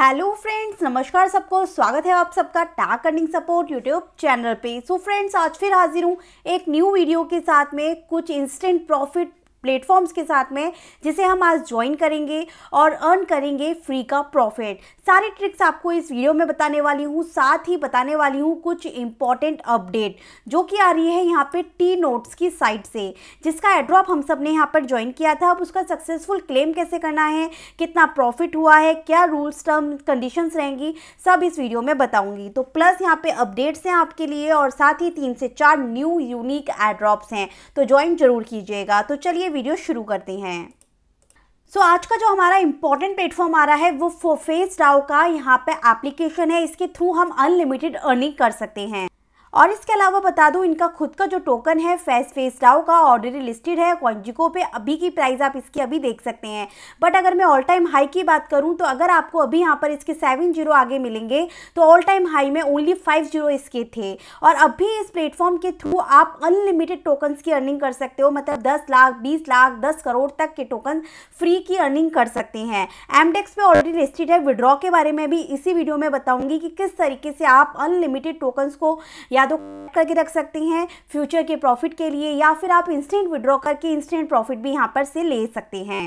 hello friends नमस्कार सबको स्वागत है आप सबका tech earning support YouTube channel पे सो so फ्रेंड्स आज फिर हाजिर हूँ एक न्यू वीडियो के साथ में कुछ इंस्टेंट प्रॉफिट प्लेटफॉर्म्स के साथ में जिसे हम आज ज्वाइन करेंगे और अर्न करेंगे फ्री का प्रॉफिट सारे ट्रिक्स आपको इस वीडियो में बताने वाली हूँ साथ ही बताने वाली हूँ कुछ इंपॉर्टेंट अपडेट जो कि आ रही है यहाँ पे टी नोट्स की साइट से जिसका एड्रॉप हम सब ने यहाँ पर ज्वाइन किया था अब उसका सक्सेसफुल क्लेम कैसे करना है कितना प्रॉफिट हुआ है क्या रूल्स टर्म कंडीशंस रहेंगी सब इस वीडियो में बताऊँगी तो प्लस यहाँ पे अपडेट्स हैं आपके लिए और साथ ही तीन से चार न्यू यूनिक एड्रॉप्स हैं तो ज्वाइन जरूर कीजिएगा तो चलिए वीडियो शुरू करते हैं सो so, आज का जो हमारा इम्पोर्टेंट प्लेटफॉर्म आ रहा है वो फोफेस डाओ का यहाँ पे एप्लीकेशन है इसके थ्रू हम अनलिमिटेड अर्निंग कर सकते हैं और इसके अलावा बता दूं इनका खुद का जो टोकन है फेस फेस डाउ का ऑलरेडी लिस्टेड है कॉन्जिको पे अभी की प्राइस आप इसकी अभी देख सकते हैं बट अगर मैं ऑल टाइम हाई की बात करूं तो अगर आपको अभी यहाँ पर इसके सेवन जीरो आगे मिलेंगे तो ऑल टाइम हाई में ओनली फाइव जीरो इसके थे और अभी इस प्लेटफॉर्म के थ्रू आप अनलिमिटेड टोकन्स की अर्निंग कर सकते हो मतलब दस लाख बीस लाख दस करोड़ तक के टोकन फ्री की अर्निंग कर सकते हैं एमडेक्स पे ऑलरेडी लिस्टेड है विड्रॉ के बारे में भी इसी वीडियो में बताऊंगी कि किस तरीके से आप अनलिमिटेड टोकन्स को या या तो करके रख सकती हैं फ्यूचर के प्रॉफिट के लिए या फिर आप इंस्टेंट विड्रॉ करके इंस्टेंट प्रॉफिट भी यहाँ पर से ले सकते हैं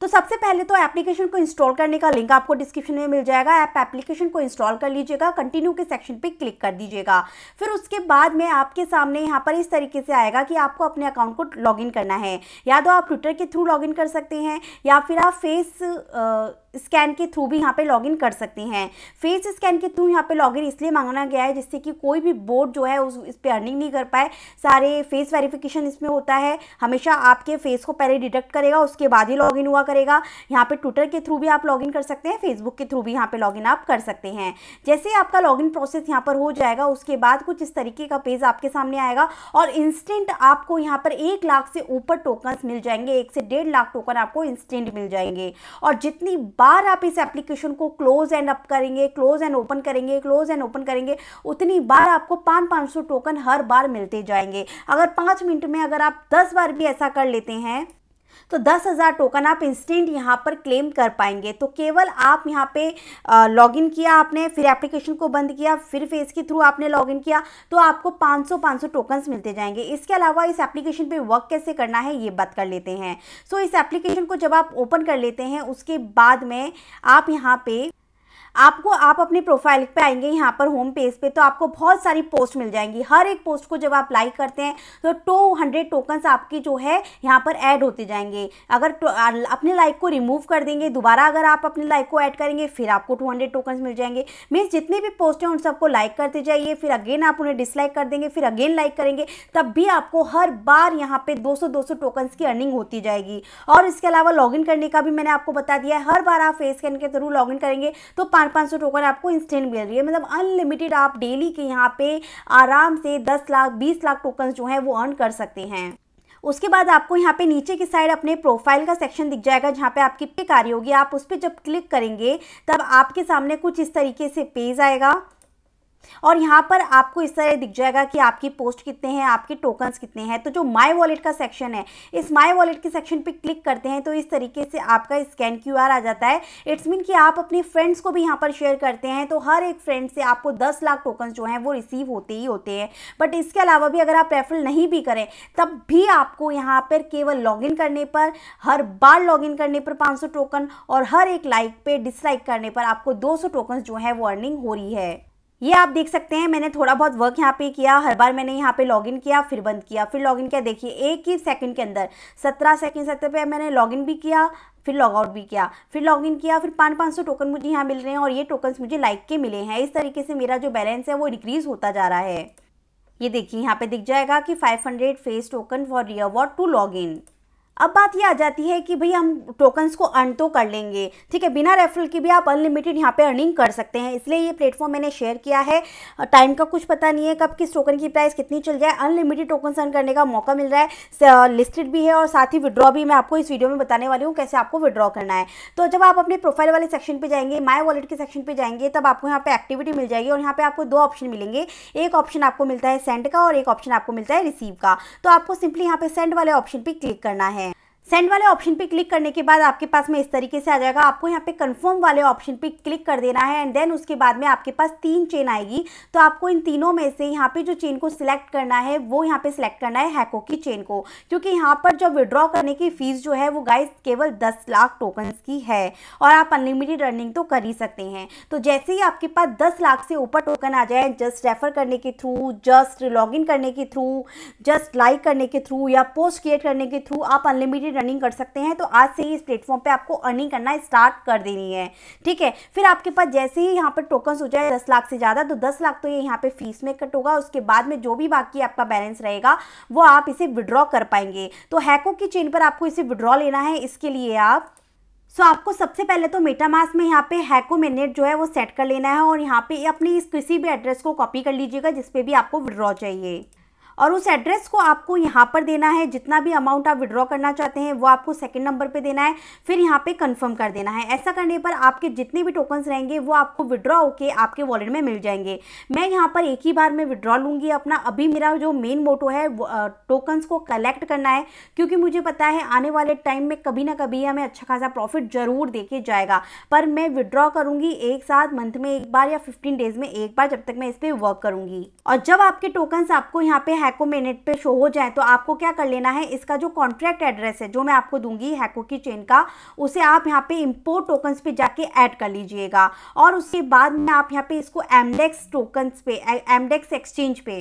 तो सबसे पहले तो एप्लीकेशन को इंस्टॉल करने का लिंक आपको डिस्क्रिप्शन में मिल जाएगा ऐप एप्लीकेशन को इंस्टॉल कर लीजिएगा कंटिन्यू के सेक्शन पे क्लिक कर दीजिएगा फिर उसके बाद में आपके सामने यहाँ पर इस तरीके से आएगा कि आपको अपने अकाउंट को लॉगिन करना है या तो आप ट्विटर के थ्रू लॉगिन कर सकते हैं या फिर आप फेस आ, स्कैन के थ्रू भी यहाँ पे लॉगिन कर सकते हैं फेस स्कैन के थ्रू यहाँ पे लॉगिन इसलिए मांगना गया है जिससे कि कोई भी बोर्ड जो है उस इस पर अर्निंग नहीं कर पाए सारे फेस वेरिफिकेशन इसमें होता है हमेशा आपके फेस को पहले डिटेक्ट करेगा उसके बाद ही लॉगिन हुआ करेगा यहाँ पे ट्विटर के थ्रू भी आप लॉगिन कर सकते हैं फेसबुक के थ्रू भी यहाँ पर लॉगिन आप कर सकते हैं जैसे आपका लॉगिन प्रोसेस यहाँ पर हो जाएगा उसके बाद कुछ इस तरीके का पेज आपके सामने आएगा और इंस्टेंट आपको यहाँ पर एक लाख से ऊपर टोकन मिल जाएंगे एक से डेढ़ लाख टोकन आपको इंस्टेंट मिल जाएंगे और जितनी बार बार आप इस एप्लीकेशन को क्लोज एंड अप करेंगे क्लोज एंड ओपन करेंगे क्लोज एंड ओपन करेंगे उतनी बार आपको पाँच पाँच सौ टोकन हर बार मिलते जाएंगे अगर पाँच मिनट में अगर आप दस बार भी ऐसा कर लेते हैं तो दस हज़ार टोकन आप इंस्टेंट यहाँ पर क्लेम कर पाएंगे तो केवल आप यहाँ पे लॉगिन किया आपने फिर एप्लीकेशन को बंद किया फिर फेस के थ्रू आपने लॉगिन किया तो आपको 500 500 टोकन्स मिलते जाएंगे इसके अलावा इस एप्लीकेशन पे वर्क कैसे करना है ये बात कर लेते हैं सो so, इस एप्लीकेशन को जब आप ओपन कर लेते हैं उसके बाद में आप यहाँ पर आपको आप अपने प्रोफाइल पे आएंगे यहाँ पर होम पेज पे तो आपको बहुत सारी पोस्ट मिल जाएंगी हर एक पोस्ट को जब आप लाइक करते हैं तो टू हंड्रेड टोकन्स आपके जो है यहाँ पर ऐड होते जाएंगे अगर तो, अपने लाइक को रिमूव कर देंगे दोबारा अगर आप अपने लाइक को ऐड करेंगे फिर आपको टू हंड्रेड टोकन्स मिल जाएंगे मीन्स जितने भी पोस्ट हैं उन सबको लाइक करते जाइए फिर अगेन आप उन्हें डिसलाइक कर देंगे फिर अगेन लाइक करेंगे तब भी आपको हर बार यहाँ पे दो सौ टोकन्स की अर्निंग होती जाएगी और इसके अलावा इन करने का भी मैंने आपको बता दिया है हर बार आप फेस स्कैन के थ्रू इन करेंगे तो चार पाँच सौ टोकन आपको इंस्टेंट मिल रही है मतलब अनलिमिटेड आप डेली के यहाँ पे आराम से दस लाख बीस लाख टोकन जो है वो अर्न कर सकते हैं उसके बाद आपको यहाँ पे नीचे की साइड अपने प्रोफाइल का सेक्शन दिख जाएगा जहाँ पे आपकी पिक आ रही होगी आप उस पर जब क्लिक करेंगे तब आपके सामने कुछ इस तरीके से पेज आएगा और यहाँ पर आपको इस तरह दिख जाएगा कि आपकी पोस्ट कितने हैं आपके टोकन्स कितने हैं तो जो माई वॉलेट का सेक्शन है इस माई वॉलेट के सेक्शन पर क्लिक करते हैं तो इस तरीके से आपका स्कैन क्यू आ जाता है इट्स मीन कि आप अपने फ्रेंड्स को भी यहाँ पर शेयर करते हैं तो हर एक फ्रेंड से आपको दस लाख टोकन्स जो हैं वो रिसीव होते ही होते हैं बट इसके अलावा भी अगर आप रेफरल नहीं भी करें तब भी आपको यहाँ पर केवल लॉग करने पर हर बार लॉग करने पर पाँच टोकन और हर एक लाइक पर डिसलाइक करने पर आपको दो सौ जो है वो अर्निंग हो रही है ये आप देख सकते हैं मैंने थोड़ा बहुत वर्क यहाँ पे किया हर बार मैंने यहाँ पे लॉगिन किया फिर बंद किया फिर लॉगिन किया देखिए एक ही सेकंड के अंदर सत्रह सेकंड सत्रह पे मैंने लॉगिन भी किया फिर लॉग आउट भी किया फिर लॉग इन किया फिर पाँच पाँच सौ टोकन मुझे यहाँ मिल रहे हैं और ये टोकन मुझे लाइक के मिले हैं इस तरीके से मेरा जो बैलेंस है वो डिक्रीज़ होता जा रहा है ये देखिए यहाँ पे दिख जाएगा कि five face token for reward to log in अब बात ये आ जाती है कि भाई हम टोकन्स को अर्न तो कर लेंगे ठीक है बिना रेफरल के भी आप अनलिमिटेड यहाँ पे अर्निंग कर सकते हैं इसलिए ये प्लेटफॉर्म मैंने शेयर किया है टाइम का कुछ पता नहीं है कब किस टोकन की प्राइस कितनी चल जाए अनलिमिटेड टोकन अर्न करने का मौका मिल रहा है लिस्टेड भी है और साथ ही विड्रॉ भी मैं आपको इस वीडियो में बताने वाली हूँ कैसे आपको विड्रॉ करना है तो जब आप अपने प्रोफाइल वाले सेक्शन पर जाएंगे माई वॉलेट के सेक्शन पर जाएंगे तब आपको यहाँ पर एक्टिविटी मिल जाएगी और यहाँ पर आपको दो ऑप्शन मिलेंगे एक ऑप्शन आपको मिलता है सेंड का और एक ऑप्शन आपको मिलता है रिसीव का तो आपको सिंपली यहाँ पर सेंड वाले ऑप्शन पर क्लिक करना है सेंड वाले ऑप्शन पे क्लिक करने के बाद आपके पास में इस तरीके से आ जाएगा आपको यहाँ पे कंफर्म वाले ऑप्शन पे क्लिक कर देना है एंड देन उसके बाद में आपके पास तीन चेन आएगी तो आपको इन तीनों में से यहाँ पे जो चेन को सिलेक्ट करना है वो यहाँ पे सिलेक्ट करना है हैको की चेन को क्योंकि यहाँ पर जो विड्रॉ करने की फीस जो है वो गाइज केवल दस लाख टोकन की है और आप अनलिमिटेड रनिंग तो कर ही सकते हैं तो जैसे ही आपके पास दस लाख से ऊपर टोकन आ जाए जस्ट रेफर करने के थ्रू जस्ट लॉग करने के थ्रू जस्ट लाइक करने के थ्रू या पोस्ट क्रिएट करने के थ्रू आप अनलिमिटेड रनिंग कर सकते हैं तो आज से ही इस प्लेटफॉर्म पे आपको अर्निंग करना स्टार्ट कर देनी है ठीक है फिर आपके पास जैसे ही यहाँ पर टोकन हो जाए दस लाख से ज़्यादा तो दस लाख तो ये यहाँ पे फीस में कट होगा उसके बाद में जो भी बाकी आपका बैलेंस रहेगा वो आप इसे विड्रॉ कर पाएंगे तो हैको की चेन पर आपको इसे विड्रॉ लेना है इसके लिए आप सो so, आपको सबसे पहले तो मेटामास में यहाँ पे हैको मिनट जो है वो सेट कर लेना है और यहाँ पे अपने इस किसी भी एड्रेस को कॉपी कर लीजिएगा जिसपे भी आपको विड्रॉ चाहिए और उस एड्रेस को आपको यहाँ पर देना है जितना भी अमाउंट आप विड्रॉ करना चाहते हैं वो आपको सेकेंड नंबर पर देना है फिर यहाँ पे कन्फर्म कर देना है ऐसा करने पर आपके जितने भी टोकन्स रहेंगे वो आपको विड्रॉ होकर आपके वॉलेट में मिल जाएंगे मैं यहाँ पर एक ही बार में विड्रॉ लूँगी अपना अभी मेरा जो मेन मोटो है टोकन्स को कलेक्ट करना है क्योंकि मुझे पता है आने वाले टाइम में कभी ना कभी हमें अच्छा खासा प्रॉफिट ज़रूर दे जाएगा पर मैं विड्रॉ करूँगी एक साथ मंथ में एक बार या फिफ्टीन डेज में एक बार जब तक मैं इस पर वर्क करूँगी और जब आपके टोकन्स आपको यहाँ पे हैको मिनट पे शो हो जाए तो आपको क्या कर लेना है इसका जो कॉन्ट्रैक्ट एड्रेस है जो मैं आपको दूंगी हैको की चेन का उसे आप यहाँ पे इम्पोर्ट टोकन्स पे जाके ऐड कर लीजिएगा और उसके बाद में आप यहाँ पे इसको एमडेक्स टोकन्स पे एमडेक्स एक्सचेंज पे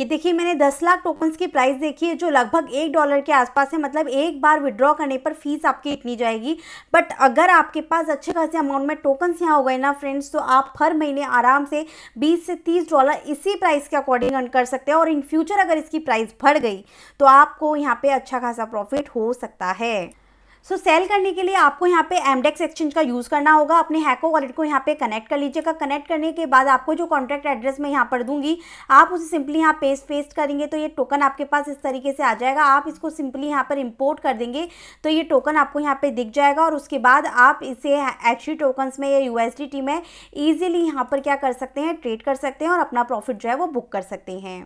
ये देखिए मैंने 10 लाख टोकन्स की प्राइस देखी है जो लगभग एक डॉलर के आसपास है मतलब एक बार विड्रॉ करने पर फीस आपकी इतनी जाएगी बट अगर आपके पास अच्छे खासे अमाउंट में टोकन्स यहाँ हो गए ना फ्रेंड्स तो आप हर महीने आराम से 20 से 30 डॉलर इसी प्राइस के अकॉर्डिंग अर्न कर सकते हैं और इन फ्यूचर अगर इसकी प्राइस बढ़ गई तो आपको यहाँ पर अच्छा खासा प्रॉफिट हो सकता है सो so, सेल करने के लिए आपको यहाँ पे एमडेक्स एक्सचेंज e का यूज़ करना होगा अपने हैको वॉलेट को यहाँ पे कनेक्ट कर लीजिएगा कनेक्ट करने के बाद आपको जो कॉन्ट्रैक्ट एड्रेस मैं यहाँ पर दूंगी आप उसे सिंपली यहाँ पेस्ट पेस्ट करेंगे तो ये टोकन आपके पास इस तरीके से आ जाएगा आप इसको सिंपली यहाँ पर इम्पोर्ट कर देंगे तो ये टोकन आपको यहाँ पर दिख जाएगा और उसके बाद आप इसे एच टोकन्स में या यू में ईजिली यहाँ पर क्या कर सकते हैं ट्रेड कर सकते हैं और अपना प्रॉफिट जो है वो बुक कर सकते हैं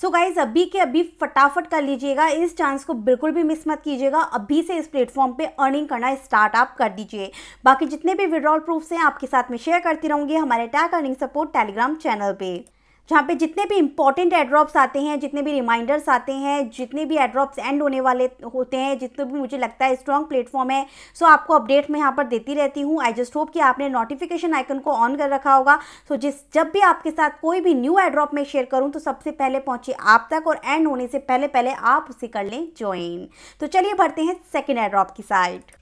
सो so गाइज अभी के अभी फटाफट कर लीजिएगा इस चांस को बिल्कुल भी मिस मत कीजिएगा अभी से इस प्लेटफॉर्म पे अर्निंग करना स्टार्ट आप कर दीजिए बाकी जितने भी विड्रॉल प्रूफ्स हैं आपके साथ में शेयर करती रहूँगी हमारे tag earning support Telegram channel पर जहाँ पे जितने भी इंपॉर्टेंट एड्रॉप्स आते हैं जितने भी रिमाइंडर्स आते हैं जितने भी एड्रॉप्स एंड होने वाले होते हैं जितने भी मुझे लगता है स्ट्रॉन्ग प्लेटफॉर्म है सो आपको अपडेट मैं यहाँ पर देती रहती हूँ आई जस्ट होप कि आपने नोटिफिकेशन आइकन को ऑन कर रखा होगा सो जिस जब भी आपके साथ कोई भी न्यू एड्रॉप मैं शेयर करूँ तो सबसे पहले पहुँचे आप तक और एंड होने से पहले पहले आप उसे कर लें ज्वाइन तो चलिए बढ़ते हैं सेकेंड एड्रॉप की साइड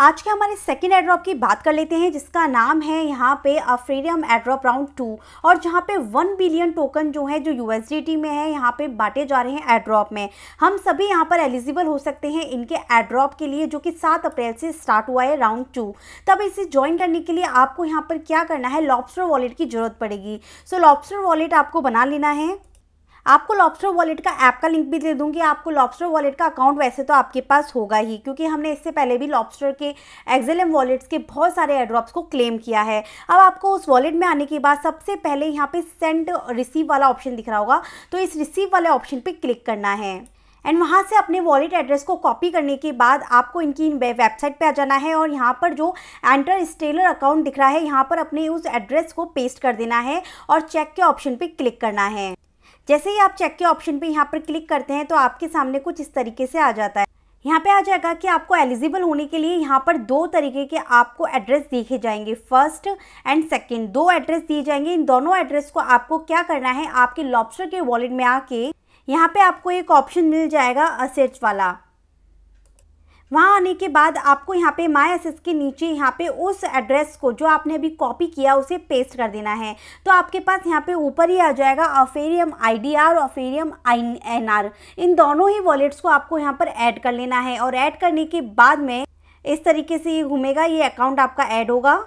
आज के हमारे सेकेंड एड्रॉप की बात कर लेते हैं जिसका नाम है यहाँ पे अफ्रीरियम एड्रॉप राउंड टू और जहाँ पे वन बिलियन टोकन जो है जो यूएसडीटी में है यहाँ पे बांटे जा रहे हैं एड्रॉप में हम सभी यहाँ पर एलिजिबल हो सकते हैं इनके एड्रॉप के लिए जो कि सात अप्रैल से स्टार्ट हुआ है राउंड टू तब इसे ज्वाइन करने के लिए आपको यहाँ पर क्या करना है लॉबस्टर वॉलेट की ज़रूरत पड़ेगी सो लॉबस्टर वॉलेट आपको बना लेना है आपको लॉबस्टर वॉलेट का ऐप का लिंक भी दे दूँगी आपको लॉबस्टर वॉलेट का अकाउंट वैसे तो आपके पास होगा ही क्योंकि हमने इससे पहले भी लॉबस्टर के एक्जेलम वॉलेट्स के बहुत सारे एड्रॉप्स को क्लेम किया है अब आपको उस वॉलेट में आने के बाद सबसे पहले यहाँ पे सेंड रिसीव वाला ऑप्शन दिख रहा होगा तो इस रिसीव वाले ऑप्शन पर क्लिक करना है एंड वहाँ से अपने वॉलेट एड्रेस को कॉपी करने के बाद आपको इनकी इन वेबसाइट पे आ जाना है और यहाँ पर जो एंटर स्टेलर अकाउंट दिख रहा है यहाँ पर अपने उस एड्रेस को पेस्ट कर देना है और चेक के ऑप्शन पे क्लिक करना है जैसे ही आप चेक के ऑप्शन पे यहाँ पर क्लिक करते हैं तो आपके सामने कुछ इस तरीके से आ जाता है यहाँ पे आ जाएगा कि आपको एलिजिबल होने के लिए यहाँ पर दो तरीके के आपको एड्रेस देखे जाएंगे फर्स्ट एंड सेकेंड दो एड्रेस दिए जाएंगे इन दोनों एड्रेस को आपको क्या करना है आपके लॉबस्टर के वॉलेट में आके यहाँ पे आपको एक ऑप्शन मिल जाएगा असर्च वाला वहाँ आने के बाद आपको यहाँ पे माई एस के नीचे यहाँ पे उस एड्रेस को जो आपने अभी कॉपी किया उसे पेस्ट कर देना है तो आपके पास यहाँ पे ऊपर ही आ जाएगा ऑफेरियम आई डी आर ऑफेरियम आई एन आर इन दोनों ही वॉलेट्स को आपको यहाँ पर ऐड कर लेना है और ऐड करने के बाद में इस तरीके से ये घूमेगा ये अकाउंट आपका ऐड होगा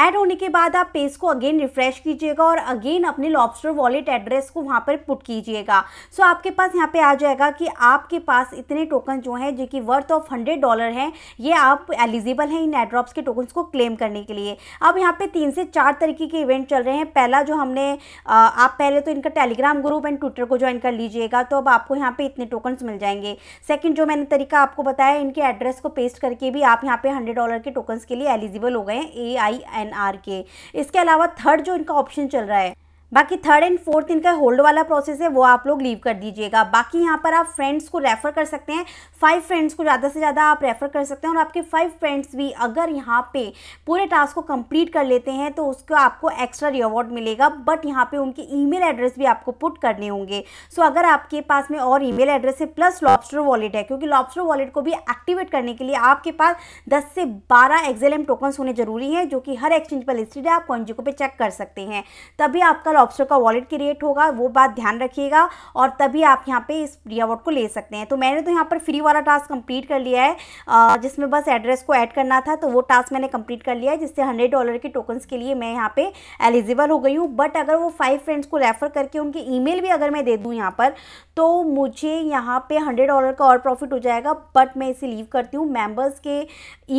ऐड होने के बाद आप पेज को अगेन रिफ्रेश कीजिएगा और अगेन अपने लॉबस्टर वॉलेट एड्रेस को वहाँ पर पुट कीजिएगा सो so, आपके पास यहाँ पे आ जाएगा कि आपके पास इतने टोकन जो हैं जो कि वर्थ ऑफ हंड्रेड डॉलर हैं ये आप एलिजिबल हैं इन एड्रॉप्स के टोकन्स को क्लेम करने के लिए अब यहाँ पे तीन से चार तरीके के इवेंट चल रहे हैं पहला जो हमने आप पहले तो इनका टेलीग्राम ग्रुप एंड ट्विटर को ज्वाइन कर लीजिएगा तो अब आपको यहाँ पर इतने टोकन्स मिल जाएंगे सेकेंड जो मैंने तरीका आपको बताया इनके एड्रेस को पेस्ट करके भी आप यहाँ पर हंड्रेड डॉलर के टोकन्स के लिए एलिजिबल हो गए ए आई एन आर के इसके अलावा थर्ड जो इनका ऑप्शन चल रहा है बाकी थर्ड एंड फोर्थ इनका होल्ड वाला प्रोसेस है वो आप लोग लीव कर दीजिएगा बाकी यहाँ पर आप फ्रेंड्स को रेफ़र कर सकते हैं फाइव फ्रेंड्स को ज़्यादा से ज़्यादा आप रेफ़र कर सकते हैं और आपके फाइव फ्रेंड्स भी अगर यहाँ पे पूरे टास्क को कंप्लीट कर लेते हैं तो उसको आपको एक्स्ट्रा रिवॉर्ड मिलेगा बट यहाँ पर उनके ई एड्रेस भी आपको पुट करने होंगे सो so, अगर आपके पास में और ई एड्रेस है प्लस लॉबस्टर वॉलेट है क्योंकि लॉबस्टर वॉलेट को भी एक्टिवेट करने के लिए आपके पास दस से बारह एक्जेल टोकन्स होने जरूरी हैं जो कि हर एक्सचेंज पर लिस्टेड है आप कॉन्जिको पर चेक कर सकते हैं तभी आपका ऑप्शन का वॉलेट क्रिएट होगा वो बात ध्यान रखिएगा और तभी आप यहाँ पे इस अवार्ड को ले सकते हैं तो मैंने तो यहाँ पर फ्री वाला टास्क कंप्लीट कर लिया है जिसमें बस एड्रेस को ऐड करना था तो वो टास्क मैंने कंप्लीट कर लिया है जिससे हंड्रेड डॉलर के टोकन्स के लिए मैं यहाँ पे एलिजिबल हो गई हूँ बट अगर वो फाइव फ्रेंड्स को रेफर करके उनके ईमेल भी अगर मैं दे दूँ यहाँ पर तो मुझे यहाँ पे हंड्रेड डॉलर का और प्रॉफिट हो जाएगा बट मैं इसे लीव करती हूँ मेम्बर्स के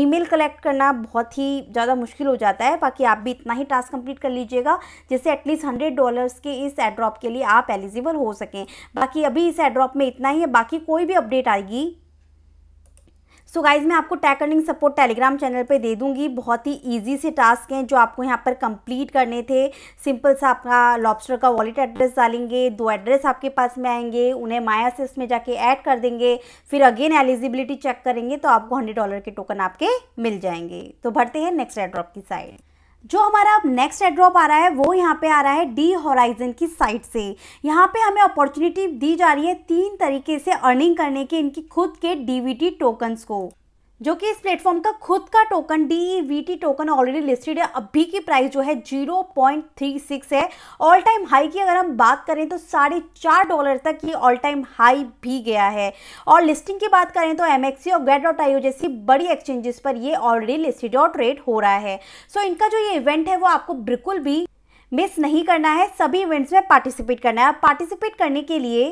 ई कलेक्ट करना बहुत ही ज़्यादा मुश्किल हो जाता है बाकी आप भी इतना ही टास्क कंप्लीट कर लीजिएगा जिससे एटलीस्ट हंड्रेड हंड्रेड डॉलर्स के इस एड्रॉप के लिए आप एलिजिबल हो सकें बाकी अभी इस एड्रॉप में इतना ही है बाकी कोई भी अपडेट आएगी सो so गाइज मैं आपको tech earning support Telegram channel पे दे दूंगी बहुत ही इजी से टास्क हैं जो आपको यहाँ पर कंप्लीट करने थे सिंपल सा आपका लॉबस्टर का वॉलेट एड्रेस डालेंगे दो एड्रेस आपके पास में आएंगे उन्हें माया से उसमें जाके ऐड कर देंगे फिर अगेन एलिजिबिलिटी चेक करेंगे तो आपको हंड्रेड डॉलर के टोकन आपके मिल जाएंगे तो भरते हैं नेक्स्ट एड्रॉप की साइड जो हमारा अब नेक्स्ट एड्रॉप आ रहा है वो यहाँ पे आ रहा है डी होराइजन की साइट से यहाँ पे हमें अपॉर्चुनिटी दी जा रही है तीन तरीके से अर्निंग करने के इनकी खुद के डीवीटी टोकन्स को जो कि इस प्लेटफॉर्म का खुद का token D token already listed है अभी की प्राइस जो है 0.36 है ऑल टाइम हाई की अगर हम बात करें तो साढ़े चार डॉलर तक ये ऑल टाइम हाई भी गया है और लिस्टिंग की बात करें तो एम और गेट डॉट आई जैसी बड़ी एक्सचेंजेस पर ये ऑलरेडी लिस्टेड और ट्रेड हो रहा है सो so, इनका जो ये इवेंट है वो आपको बिल्कुल भी मिस नहीं करना है सभी इवेंट्स में पार्टिसिपेट करना है पार्टिसिपेट करने के लिए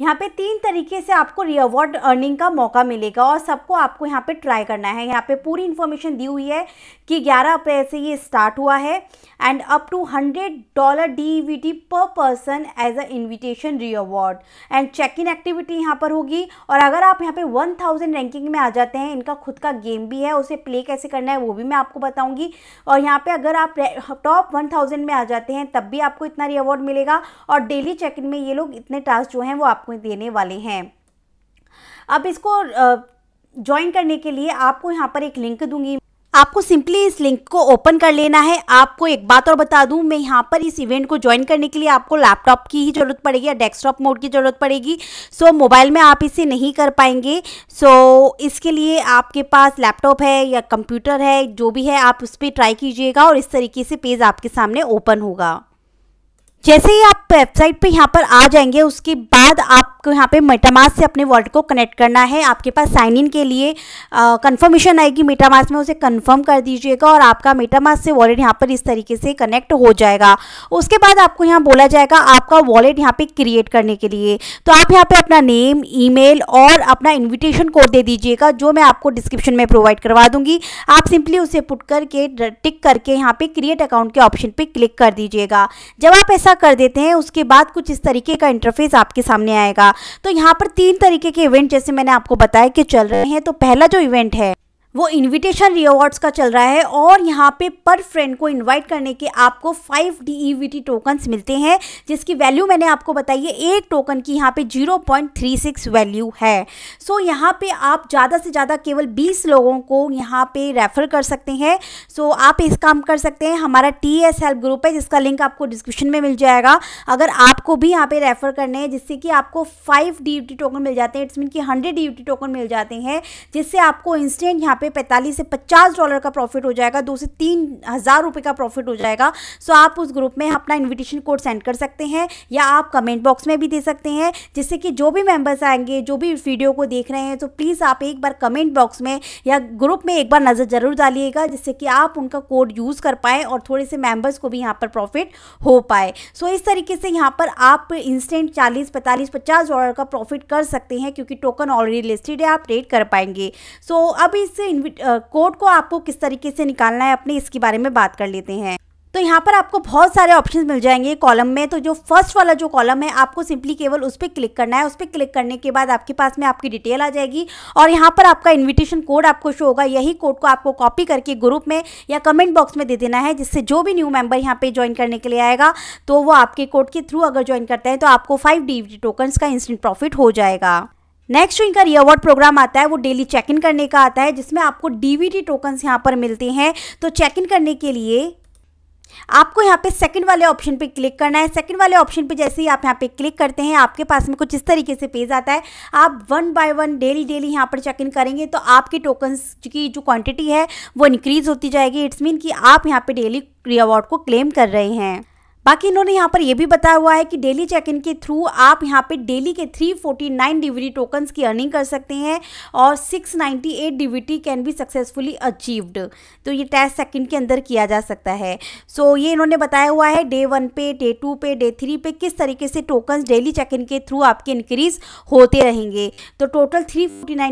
यहाँ पे तीन तरीके से आपको रिवॉर्ड अर्निंग का मौका मिलेगा और सबको आपको यहाँ पे ट्राई करना है यहाँ पे पूरी इन्फॉर्मेशन दी हुई है कि 11 अप्रैल से ये स्टार्ट हुआ है एंड and up to $100 टी per person as a invitation reward and check in activity यहाँ पर होगी और अगर आप यहाँ पे 1000 रैंकिंग में आ जाते हैं इनका खुद का गेम भी है उसे प्ले कैसे करना है वो भी मैं आपको बताऊंगी और यहाँ पे अगर आप टॉप 1000 में आ जाते हैं तब भी आपको इतना री अवार्ड मिलेगा और डेली चेक इन में ये लोग इतने टास्क जो हैं वो आपको देने वाले हैं अब इसको ज्वाइन करने के लिए आपको यहाँ पर एक लिंक दूंगी आपको सिंपली इस लिंक को ओपन कर लेना है आपको एक बात और बता दूं मैं यहाँ पर इस इवेंट को ज्वाइन करने के लिए आपको लैपटॉप की ही ज़रूरत पड़ेगी या डेस्कटॉप मोड की ज़रूरत पड़ेगी सो so, मोबाइल में आप इसे नहीं कर पाएंगे सो so, इसके लिए आपके पास लैपटॉप है या कंप्यूटर है जो भी है आप उस पर ट्राई कीजिएगा और इस तरीके से पेज आपके सामने ओपन होगा जैसे ही आप वेबसाइट पे यहाँ पर आ जाएंगे उसके बाद आपको यहाँ पे मेटामास से अपने वॉलेट को कनेक्ट करना है आपके पास साइन इन के लिए कंफर्मेशन आएगी मेटामास में उसे कंफर्म कर दीजिएगा और आपका मेटामास से वॉलेट यहाँ पर इस तरीके से कनेक्ट हो जाएगा उसके बाद आपको यहाँ बोला जाएगा आपका वॉलेट यहाँ पे क्रिएट करने के लिए तो आप यहाँ पर अपना नेम मेल और अपना इन्विटेशन कोड दे दीजिएगा जो मैं आपको डिस्क्रिप्शन में प्रोवाइड करवा दूंगी आप सिंपली उसे पुट करके टिक करके यहाँ पर क्रिएट अकाउंट के ऑप्शन पर क्लिक कर दीजिएगा जब आप ऐसा ऐसा कर देते हैं उसके बाद कुछ इस तरीके का इंटरफेस आपके सामने आएगा तो यहाँ पर तीन तरीके के इवेंट जैसे मैंने आपको बताया कि चल रहे हैं तो पहला जो इवेंट है वो इनविटेशन रिवॉर्ड्स का चल रहा है और यहाँ पे पर फ्रेंड को इनवाइट करने के आपको five D E V T tokens मिलते हैं जिसकी वैल्यू मैंने आपको बताई है एक टोकन की यहाँ पे zero point three six value है सो so, यहाँ पे आप ज़्यादा से ज़्यादा केवल बीस लोगों को यहाँ पे रेफ़र कर सकते हैं सो so, आप इस काम कर सकते हैं हमारा टी एस हेल्प ग्रुप है जिसका लिंक आपको डिस्क्रिप्शन में मिल जाएगा अगर आपको भी यहाँ पे रेफ़र करने हैं जिससे कि आपको five D U T token मिल जाते हैं इट्स मीन कि hundred D U T token मिल जाते हैं जिससे आपको इंस्टेंट यहाँ पर पे 45 से 50 डॉलर का प्रॉफिट हो जाएगा दो से तीन हज़ार रुपये का प्रॉफिट हो जाएगा सो आप उस ग्रुप में अपना इन्विटेशन कोड सेंड कर सकते हैं या आप कमेंट बॉक्स में भी दे सकते हैं जिससे कि जो भी मेम्बर्स आएंगे जो भी वीडियो को देख रहे हैं तो प्लीज़ आप एक बार कमेंट बॉक्स में या ग्रुप में एक बार नज़र ज़रूर डालिएगा जिससे कि आप उनका कोड यूज़ कर पाएँ और थोड़े से मेम्बर्स को भी यहाँ पर प्रॉफिट हो पाए सो इस तरीके से यहाँ पर आप इंस्टेंट चालीस पैंतालीस पचास डॉलर का प्रॉफिट कर सकते हैं क्योंकि टोकन ऑलरेडी लिस्टेड है आप ट्रेड कर पाएंगे सो so, अब इस कोड को आपको किस तरीके से निकालना है अपने इसके बारे में बात कर लेते हैं तो यहाँ पर आपको बहुत सारे ऑप्शंस मिल जाएंगे कॉलम में तो जो फर्स्ट वाला जो कॉलम है आपको सिंपली केवल उस पर क्लिक करना है उस पर क्लिक करने के बाद आपके पास में आपकी डिटेल आ जाएगी और यहाँ पर आपका इनविटेशन कोड आपको शो होगा यही कोड को आपको कॉपी करके ग्रुप में या कमेंट बॉक्स में दे देना है जिससे जो भी न्यू मेंबर यहाँ पर ज्वाइन करने के लिए आएगा तो वो आपके कोड के थ्रू अगर ज्वाइन करते हैं तो आपको फाइव डी टोकन्स का इंस्टेंट प्रॉफिट हो जाएगा नेक्स्ट जो इनका रिअवॉर्ड प्रोग्राम आता है वो डेली चेक इन करने का आता है जिसमें आपको डीवीडी टोकन्स यहाँ पर मिलते हैं तो चेक इन करने के लिए आपको यहाँ पे सेकंड वाले ऑप्शन पे क्लिक करना है सेकंड वाले ऑप्शन पे जैसे ही आप यहाँ पे क्लिक करते हैं आपके पास में कुछ इस तरीके से पेज आता है आप one by one daily daily यहाँ पर चेक इन करेंगे तो आपके टोकन्स की जो क्वांटिटी है वो इंक्रीज होती जाएगी इट्स मीन कि आप यहाँ पे डेली रिअवॉर्ड को क्लेम कर रहे हैं बाकी इन्होंने यहाँ पर यह भी बताया हुआ है कि डेली चेक इन के थ्रू आप यहाँ पे डेली के 349 डीवीडी टोकन्स की अर्निंग कर सकते हैं और 698 DVT can be successfully achieved तो ये टेस्ट सेकंड के अंदर किया जा सकता है सो so, ये इन्होंने बताया हुआ है डे वन पे डे टू पे डे थ्री पे किस तरीके से टोकन्स डेली चेक इन के थ्रू आपके इंक्रीज होते रहेंगे तो टोटल थ्री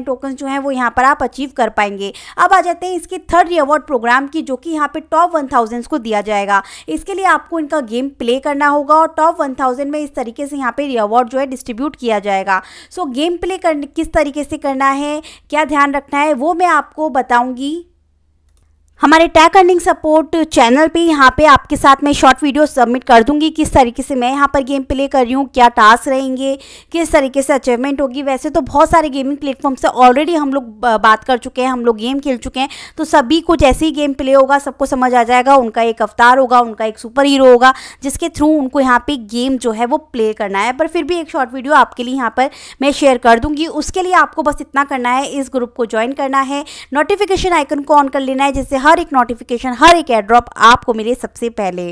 टोकन्स जो हैं वो यहाँ पर आप अचीव कर पाएंगे अब आ जाते हैं इसके थर्ड रिवॉर्ड प्रोग्राम की जो कि यहाँ पे टॉप वन को दिया जाएगा इसके लिए आपको इनका गेम गेम प्ले करना होगा और टॉप वन थाउजेंड में इस तरीके से यहाँ पे रिवॉर्ड जो है डिस्ट्रीब्यूट किया जाएगा सो गेम प्ले कर किस तरीके से करना है क्या ध्यान रखना है वो मैं आपको बताऊँगी हमारे टैग अर्निंग सपोर्ट चैनल पे यहाँ पे आपके साथ मैं शॉर्ट वीडियो सबमिट कर दूंगी किस तरीके से मैं यहाँ पर गेम प्ले कर रही हूँ क्या टास्क रहेंगे किस तरीके से अचीवमेंट होगी वैसे तो बहुत सारे गेमिंग प्लेटफॉर्म से ऑलरेडी हम लोग बात कर चुके हैं हम लोग गेम खेल चुके हैं तो सभी कुछ ऐसे ही गेम प्ले होगा सबको समझ आ जाएगा उनका एक अवतार होगा उनका एक सुपर हीरो होगा जिसके थ्रू उनको यहाँ पर गेम जो है वो प्ले करना है पर फिर भी एक शॉर्ट वीडियो आपके लिए यहाँ पर मैं शेयर कर दूँगी उसके लिए आपको बस इतना करना है इस ग्रुप को ज्वाइन करना है नोटिफिकेशन आइकन को ऑन कर लेना है जिससे हर एक नोटिफिकेशन हर एक एड्रॉप आपको मिले सबसे पहले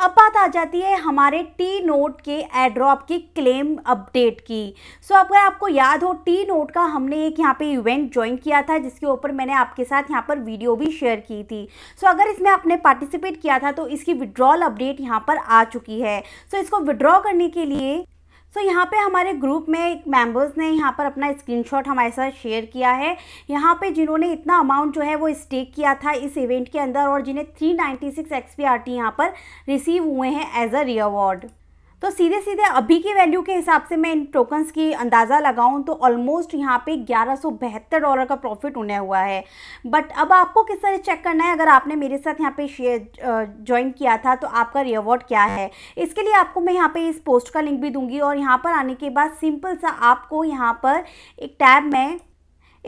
अब बात आ जाती है हमारे टी नोट के एड्रॉप की क्लेम अपडेट की सो so, अगर आपको याद हो टी नोट का हमने एक यहाँ पे इवेंट ज्वाइन किया था जिसके ऊपर मैंने आपके साथ यहाँ पर वीडियो भी शेयर की थी सो so, अगर इसमें आपने पार्टिसिपेट किया था तो इसकी विड्रॉल अपडेट यहाँ पर आ चुकी है सो so, इसको विड्रॉ करने के लिए सो so, यहाँ पे हमारे ग्रुप में एक मेंबर्स ने यहाँ पर अपना स्क्रीनशॉट हमारे साथ शेयर किया है यहाँ पे जिन्होंने इतना अमाउंट जो है वो स्टेक किया था इस इवेंट के अंदर और जिन्हें 396 सिक्स यहाँ पर रिसीव हुए हैं एज अ रिअवॉर्ड तो सीधे सीधे अभी की वैल्यू के हिसाब से मैं इन टोकन्स की अंदाज़ा लगाऊं तो ऑलमोस्ट यहाँ पे ग्यारह डॉलर का प्रॉफिट उन्हें हुआ है बट अब आपको किस तरह चेक करना है अगर आपने मेरे साथ यहाँ पे शेयर ज्वाइन किया था तो आपका रिवॉर्ड क्या है इसके लिए आपको मैं यहाँ पे इस पोस्ट का लिंक भी दूंगी और यहाँ पर आने के बाद सिंपल सा आपको यहाँ पर एक टैब में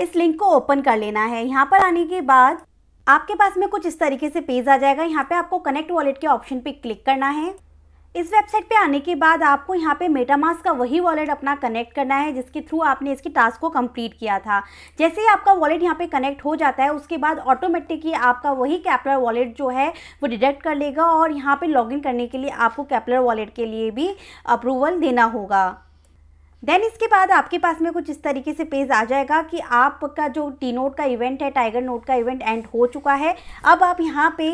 इस लिंक को ओपन कर लेना है यहाँ पर आने के बाद आपके पास में कुछ इस तरीके से पेज आ जाएगा यहाँ पर आपको कनेक्ट वॉलेट के ऑप्शन पर क्लिक करना है इस वेबसाइट पे आने के बाद आपको यहाँ पे मेटामास का वही वॉलेट अपना कनेक्ट करना है जिसके थ्रू आपने इसकी टास्क को कंप्लीट किया था जैसे ही आपका वॉलेट यहाँ पे कनेक्ट हो जाता है उसके बाद ऑटोमेटिकली आपका वही कैपलर वॉलेट जो है वो डिटेक्ट कर लेगा और यहाँ पे लॉगिन करने के लिए आपको कैपलर वॉलेट के लिए भी अप्रूवल देना होगा देन इसके बाद आपके पास में कुछ इस तरीके से पेज आ जाएगा कि आपका जो टी नोट का इवेंट है टाइगर नोट का इवेंट एंड हो चुका है अब आप यहाँ पे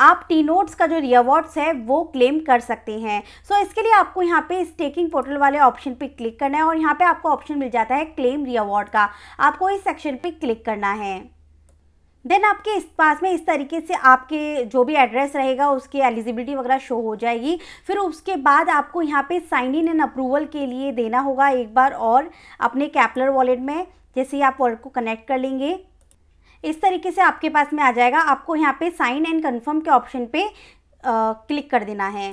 आप टी नोट्स का जो रिवॉर्ड्स है वो क्लेम कर सकते हैं सो so, इसके लिए आपको यहाँ पे स्टेकिंग पोर्टल वाले ऑप्शन पे क्लिक करना है और यहाँ पे आपको ऑप्शन मिल जाता है क्लेम रिवॉर्ड का आपको इस सेक्शन पे क्लिक करना है देन आपके इस पास में इस तरीके से आपके जो भी एड्रेस रहेगा उसकी एलिजिबिलिटी वगैरह शो हो जाएगी फिर उसके बाद आपको यहाँ पे साइन इन एंड अप्रूवल के लिए देना होगा एक बार और अपने कैपलर वॉलेट में जैसे ही आप वॉलेट को कनेक्ट कर लेंगे इस तरीके से आपके पास में आ जाएगा आपको यहाँ पे साइन एंड कन्फर्म के ऑप्शन पे क्लिक कर देना है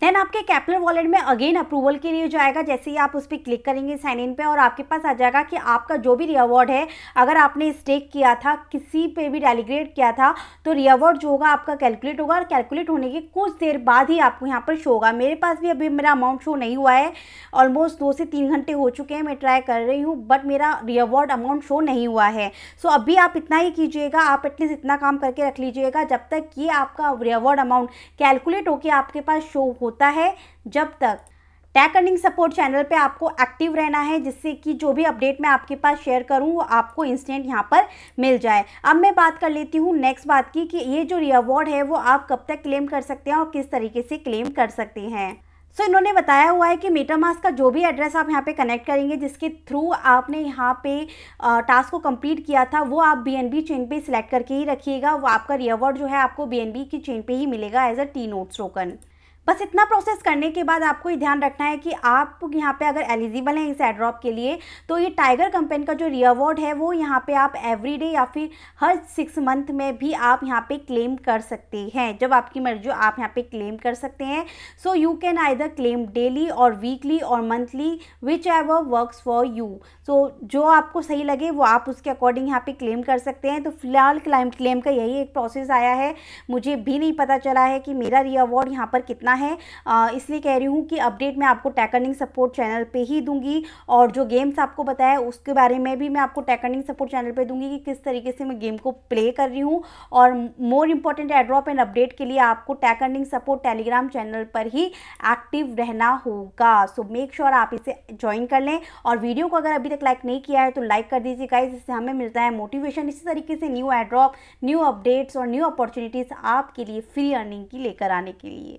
देन आपके कैपिटल वॉलेट में अगेन अप्रूवल के लिए जो आएगा जैसे ही आप उस पर क्लिक करेंगे साइन इन पे और आपके पास आ जाएगा कि आपका जो भी रिअवॉर्ड है अगर आपने स्टेक किया था किसी पे भी डेलीग्रेट किया था तो रिअवॉर्ड जो होगा आपका कैलकुलेट होगा और कैलकुलेट होने के कुछ देर बाद ही आपको यहाँ पर शो होगा मेरे पास भी अभी मेरा अमाउंट शो नहीं हुआ है ऑलमोस्ट दो से तीन घंटे हो चुके हैं मैं ट्राई कर रही हूँ बट मेरा रिअवॉर्ड अमाउंट शो नहीं हुआ है सो so अभी आप इतना ही कीजिएगा आप एटलीस्ट इतना काम करके रख लीजिएगा जब तक ये आपका रिअवॉर्ड अमाउंट कैलकुलेट होकर आपके पास शो हो होता है जब तक टैक अर्निंग सपोर्ट चैनल पे आपको एक्टिव रहना है जिससे कि जो भी अपडेट मैं आपके पास शेयर करूं वो आपको इंस्टेंट यहां पर मिल जाए अब मैं बात कर लेती हूं नेक्स्ट बात की कि ये जो रिअवॉर्ड है वो आप कब तक क्लेम कर सकते हैं और किस तरीके से क्लेम कर सकते हैं सो so, इन्होंने बताया हुआ है कि मास का जो भी एड्रेस आप यहाँ पे कनेक्ट करेंगे जिसके थ्रू आपने यहाँ पे टास्क को कंप्लीट किया था वो आप बी चेन पे सिलेक्ट करके ही रखिएगा वो आपका रिअवॉर्ड जो है आपको बी की चेन पे ही मिलेगा as a T notes token बस इतना प्रोसेस करने के बाद आपको ये ध्यान रखना है कि आप यहाँ पे अगर एलिजिबल हैं इस एड्रॉप के लिए तो ये टाइगर कंपनी का जो रिअवॉर्ड है वो यहाँ पे आप एवरीडे या फिर हर सिक्स मंथ में भी आप यहाँ पे क्लेम कर सकते हैं जब आपकी मर्जी आप यहाँ पे क्लेम कर सकते हैं so you can either claim daily और वीकली और monthly whichever works for you so जो आपको सही लगे वो आप उसके अकॉर्डिंग यहाँ पर क्लेम कर सकते हैं तो फिलहाल क्लाइम क्लेम का यही एक प्रोसेस आया है मुझे भी नहीं पता चला है कि मेरा रिअवॉर्ड यहाँ पर कितना है इसलिए कह रही हूँ कि अपडेट मैं आपको टैकनिंग सपोर्ट चैनल पे ही दूंगी और जो गेम्स आपको बताया उसके बारे में भी मैं आपको टैकनिंग सपोर्ट चैनल पे दूंगी कि किस तरीके से मैं गेम को प्ले कर रही हूँ और more important airdrop and update के लिए आपको टैकनिंग सपोर्ट टेलीग्राम चैनल पर ही एक्टिव रहना होगा सो मेक श्योर आप इसे ज्वाइन कर लें और वीडियो को अगर अभी तक लाइक नहीं किया है तो लाइक कर दीजिए गाइज इससे हमें मिलता है मोटिवेशन इसी तरीके से न्यू एड्रॉप न्यू अपडेट्स और न्यू अपॉर्चुनिटीज़ आपके लिए फ्री अर्निंग की लेकर आने के लिए